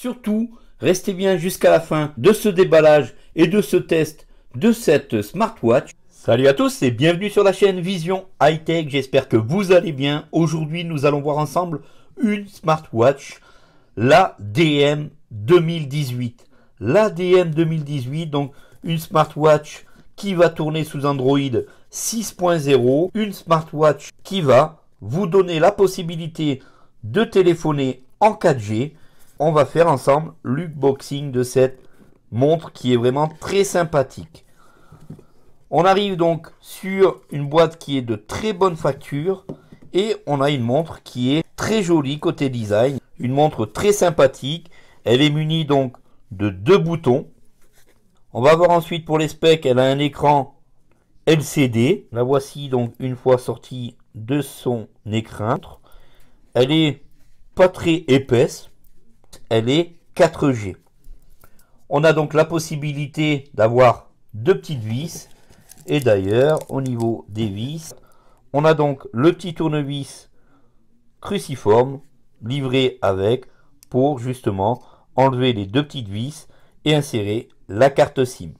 Surtout, restez bien jusqu'à la fin de ce déballage et de ce test de cette smartwatch. Salut à tous et bienvenue sur la chaîne Vision Hightech, Tech, j'espère que vous allez bien. Aujourd'hui nous allons voir ensemble une smartwatch, la DM 2018. La DM 2018, donc une smartwatch qui va tourner sous Android 6.0, une smartwatch qui va vous donner la possibilité de téléphoner en 4G, on va faire ensemble l'unboxing de cette montre qui est vraiment très sympathique. On arrive donc sur une boîte qui est de très bonne facture et on a une montre qui est très jolie côté design, une montre très sympathique. Elle est munie donc de deux boutons. On va voir ensuite pour les specs, elle a un écran LCD. La voici donc une fois sortie de son écran. Elle est pas très épaisse, elle est 4G. On a donc la possibilité d'avoir deux petites vis. Et d'ailleurs, au niveau des vis, on a donc le petit tournevis cruciforme livré avec pour justement enlever les deux petites vis et insérer la carte SIM.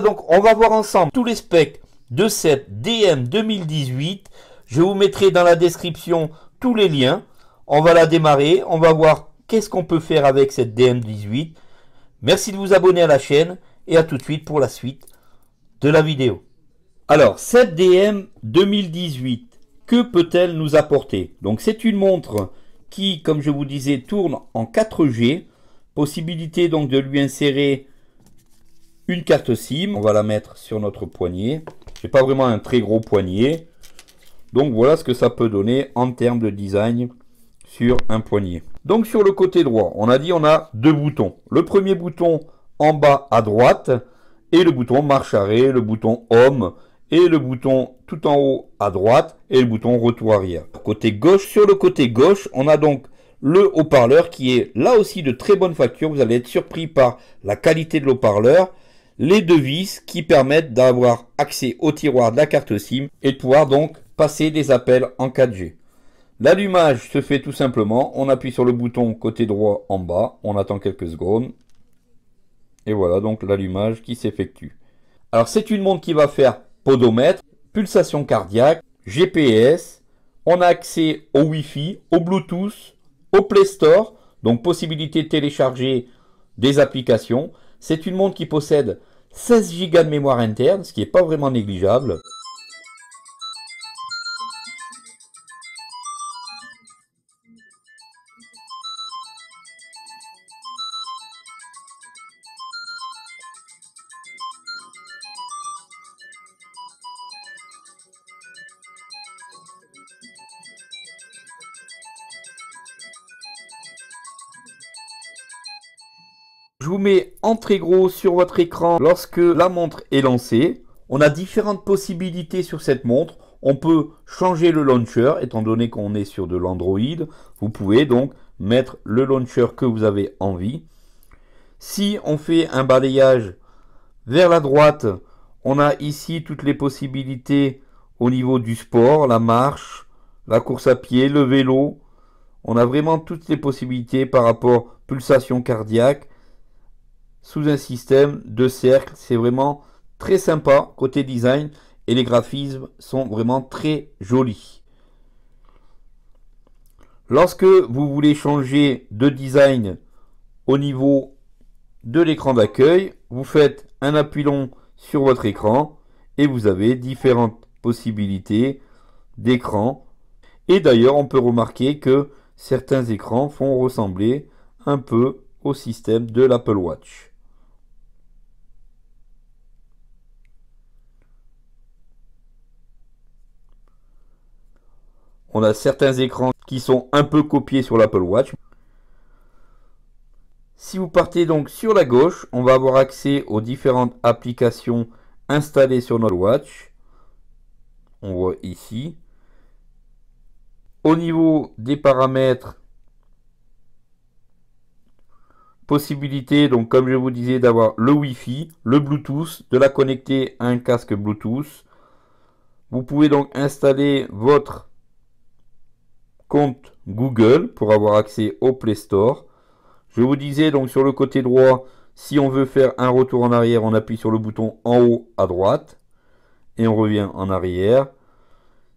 donc on va voir ensemble tous les specs de cette DM 2018. Je vous mettrai dans la description tous les liens. On va la démarrer, on va voir qu'est-ce qu'on peut faire avec cette DM 18. Merci de vous abonner à la chaîne et à tout de suite pour la suite de la vidéo. Alors, cette DM 2018, que peut-elle nous apporter Donc c'est une montre qui, comme je vous disais, tourne en 4G. Possibilité donc de lui insérer une carte SIM. On va la mettre sur notre poignet. J'ai pas vraiment un très gros poignet. Donc voilà ce que ça peut donner en termes de design sur un poignet. Donc sur le côté droit, on a dit on a deux boutons. Le premier bouton en bas à droite et le bouton marche arrêt, le bouton home et le bouton tout en haut à droite et le bouton retour arrière. Côté gauche, sur le côté gauche, on a donc le haut-parleur qui est là aussi de très bonne facture. Vous allez être surpris par la qualité de l'haut-parleur les vis qui permettent d'avoir accès au tiroir de la carte SIM et de pouvoir donc passer des appels en 4G. L'allumage se fait tout simplement, on appuie sur le bouton côté droit en bas, on attend quelques secondes. Et voilà donc l'allumage qui s'effectue. Alors c'est une montre qui va faire podomètre, pulsation cardiaque, GPS, on a accès au Wi-Fi, au Bluetooth, au Play Store, donc possibilité de télécharger des applications. C'est une montre qui possède 16 Go de mémoire interne, ce qui n'est pas vraiment négligeable. Je vous mets en très gros sur votre écran lorsque la montre est lancée. On a différentes possibilités sur cette montre. On peut changer le launcher, étant donné qu'on est sur de l'Android. Vous pouvez donc mettre le launcher que vous avez envie. Si on fait un balayage vers la droite, on a ici toutes les possibilités au niveau du sport, la marche, la course à pied, le vélo. On a vraiment toutes les possibilités par rapport pulsation cardiaque, sous un système de cercle. C'est vraiment très sympa côté design et les graphismes sont vraiment très jolis. Lorsque vous voulez changer de design au niveau de l'écran d'accueil, vous faites un appui long sur votre écran et vous avez différentes possibilités d'écran. Et d'ailleurs, on peut remarquer que certains écrans font ressembler un peu au système de l'Apple Watch. On a certains écrans qui sont un peu copiés sur l'Apple Watch. Si vous partez donc sur la gauche, on va avoir accès aux différentes applications installées sur notre Watch. On voit ici. Au niveau des paramètres, possibilité, donc comme je vous disais, d'avoir le Wi-Fi, le Bluetooth, de la connecter à un casque Bluetooth. Vous pouvez donc installer votre compte Google pour avoir accès au Play Store. Je vous disais donc sur le côté droit, si on veut faire un retour en arrière, on appuie sur le bouton en haut à droite et on revient en arrière.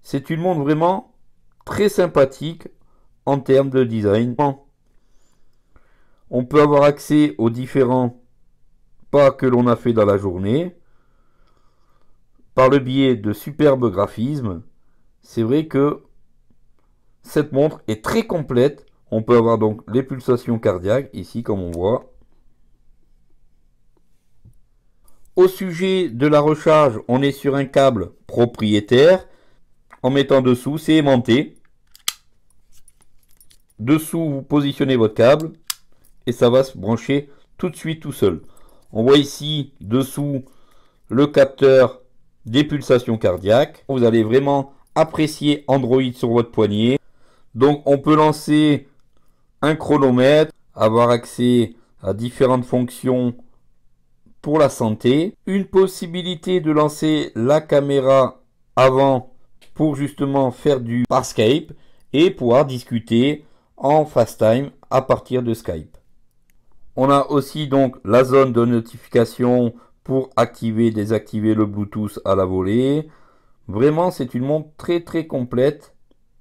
C'est une montre vraiment très sympathique en termes de design. On peut avoir accès aux différents pas que l'on a fait dans la journée par le biais de superbes graphismes. C'est vrai que cette montre est très complète. On peut avoir donc les pulsations cardiaques, ici comme on voit. Au sujet de la recharge, on est sur un câble propriétaire. En mettant dessous, c'est aimanté. Dessous, vous positionnez votre câble et ça va se brancher tout de suite tout seul. On voit ici dessous le capteur des pulsations cardiaques. Vous allez vraiment apprécier Android sur votre poignet. Donc on peut lancer un chronomètre, avoir accès à différentes fonctions pour la santé, une possibilité de lancer la caméra avant pour justement faire du par Skype et pouvoir discuter en fast time à partir de Skype. On a aussi donc la zone de notification pour activer, désactiver le Bluetooth à la volée. Vraiment, c'est une montre très très complète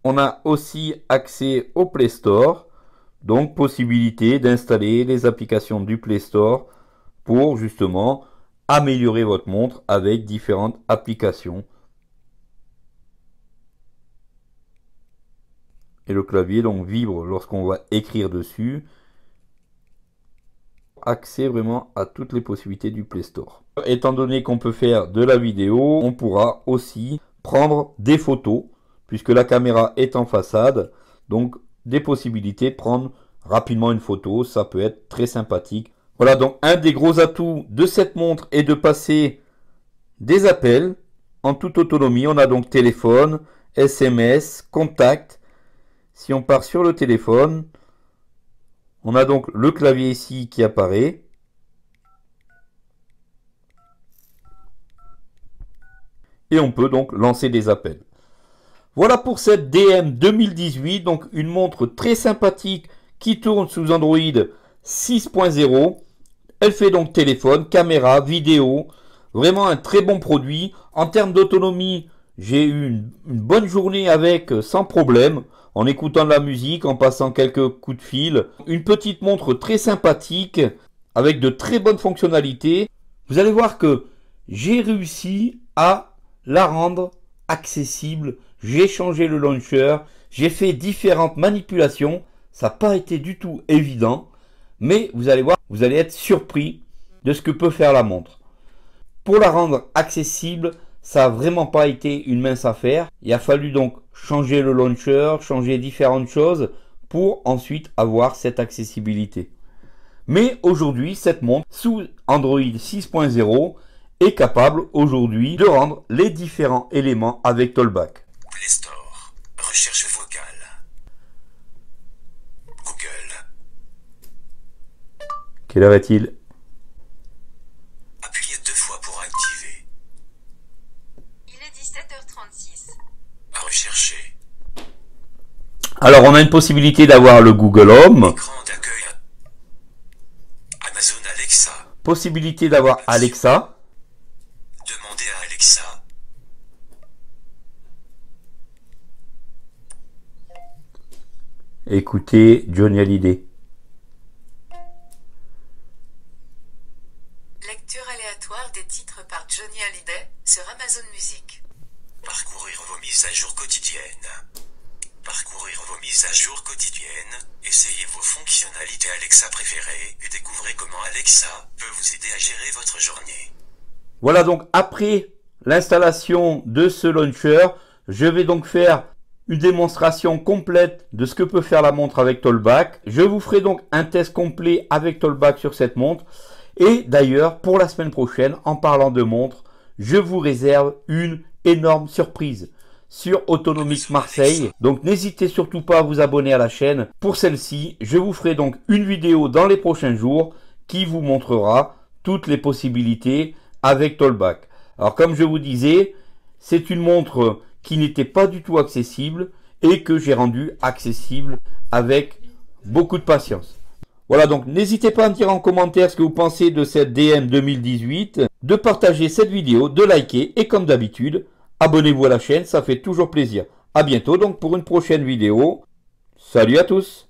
on a aussi accès au Play Store, donc possibilité d'installer les applications du Play Store pour justement améliorer votre montre avec différentes applications. Et le clavier donc vibre lorsqu'on va écrire dessus. Accès vraiment à toutes les possibilités du Play Store. Étant donné qu'on peut faire de la vidéo, on pourra aussi prendre des photos puisque la caméra est en façade, donc des possibilités de prendre rapidement une photo, ça peut être très sympathique. Voilà donc un des gros atouts de cette montre est de passer des appels en toute autonomie. On a donc téléphone, SMS, contact. Si on part sur le téléphone, on a donc le clavier ici qui apparaît. Et on peut donc lancer des appels. Voilà pour cette DM 2018, donc une montre très sympathique qui tourne sous Android 6.0. Elle fait donc téléphone, caméra, vidéo, vraiment un très bon produit. En termes d'autonomie, j'ai eu une, bonne journée avec euh, sans problème, en écoutant de la musique, en passant quelques coups de fil. Une petite montre très sympathique, avec de très bonnes fonctionnalités. Vous allez voir que j'ai réussi à la rendre accessible j'ai changé le launcher, j'ai fait différentes manipulations, ça n'a pas été du tout évident, mais vous allez voir, vous allez être surpris de ce que peut faire la montre. Pour la rendre accessible, ça n'a vraiment pas été une mince affaire. Il a fallu donc changer le launcher, changer différentes choses pour ensuite avoir cette accessibilité. Mais aujourd'hui, cette montre sous Android 6.0 est capable aujourd'hui de rendre les différents éléments avec Tollback. Play Store. Recherche vocale. Google. Quelle heure est-il Appuyez deux fois pour activer. Il est 17h36. Rechercher. Alors, on a une possibilité d'avoir le Google Home. Amazon Alexa. Possibilité d'avoir Alexa. Écoutez Johnny Hallyday. Lecture aléatoire des titres par Johnny Hallyday sur Amazon Music. Parcourir vos mises à jour quotidiennes. Parcourir vos mises à jour quotidiennes, essayez vos fonctionnalités Alexa préférées et découvrez comment Alexa peut vous aider à gérer votre journée. Voilà donc après l'installation de ce launcher, je vais donc faire une démonstration complète de ce que peut faire la montre avec Tollback. Je vous ferai donc un test complet avec Tollback sur cette montre. Et d'ailleurs, pour la semaine prochaine, en parlant de montre, je vous réserve une énorme surprise sur Autonomique Marseille. Donc n'hésitez surtout pas à vous abonner à la chaîne. Pour celle-ci, je vous ferai donc une vidéo dans les prochains jours qui vous montrera toutes les possibilités avec Tollback. Alors comme je vous disais, c'est une montre qui n'était pas du tout accessible et que j'ai rendu accessible avec beaucoup de patience. Voilà donc n'hésitez pas à me dire en commentaire ce que vous pensez de cette DM 2018, de partager cette vidéo, de liker et comme d'habitude, abonnez-vous à la chaîne, ça fait toujours plaisir. À bientôt donc pour une prochaine vidéo. Salut à tous